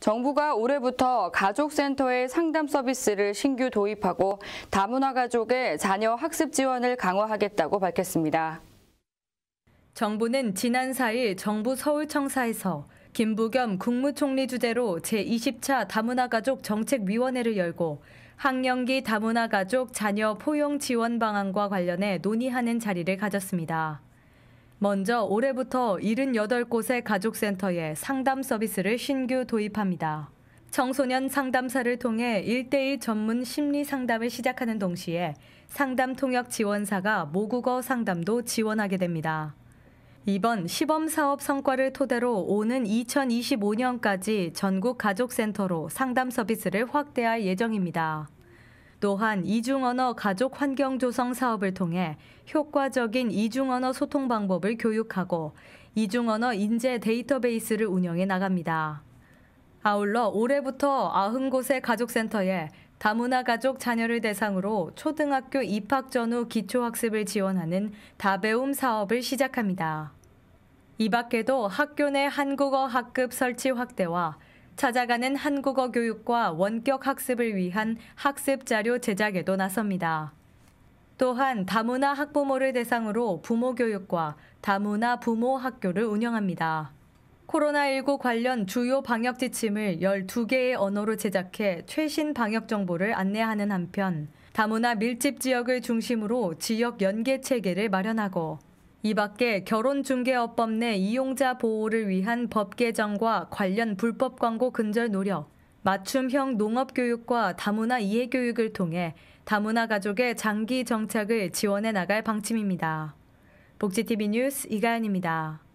정부가 올해부터 가족센터의 상담 서비스를 신규 도입하고 다문화 가족의 자녀 학습 지원을 강화하겠다고 밝혔습니다. 정부는 지난 4일 정부 서울청사에서 김부겸 국무총리 주재로 제20차 다문화 가족 정책위원회를 열고 학령기 다문화 가족 자녀 포용 지원 방안과 관련해 논의하는 자리를 가졌습니다. 먼저 올해부터 78곳의 가족센터에 상담 서비스를 신규 도입합니다. 청소년 상담사를 통해 1대1 전문 심리 상담을 시작하는 동시에 상담 통역 지원사가 모국어 상담도 지원하게 됩니다. 이번 시범 사업 성과를 토대로 오는 2025년까지 전국 가족센터로 상담 서비스를 확대할 예정입니다. 또한 이중언어 가족 환경 조성 사업을 통해 효과적인 이중언어 소통 방법을 교육하고 이중언어 인재 데이터베이스를 운영해 나갑니다. 아울러 올해부터 90곳의 가족센터에 다문화 가족 자녀를 대상으로 초등학교 입학 전후 기초학습을 지원하는 다배움 사업을 시작합니다. 이 밖에도 학교 내 한국어 학급 설치 확대와 찾아가는 한국어 교육과 원격 학습을 위한 학습 자료 제작에도 나섭니다. 또한 다문화 학부모를 대상으로 부모 교육과 다문화 부모 학교를 운영합니다. 코로나19 관련 주요 방역 지침을 12개의 언어로 제작해 최신 방역 정보를 안내하는 한편 다문화 밀집 지역을 중심으로 지역 연계 체계를 마련하고 이 밖에 결혼중개업법 내 이용자 보호를 위한 법 개정과 관련 불법 광고 근절 노력, 맞춤형 농업교육과 다문화 이해교육을 통해 다문화 가족의 장기 정착을 지원해 나갈 방침입니다. 복지TV 뉴스 이가연입니다.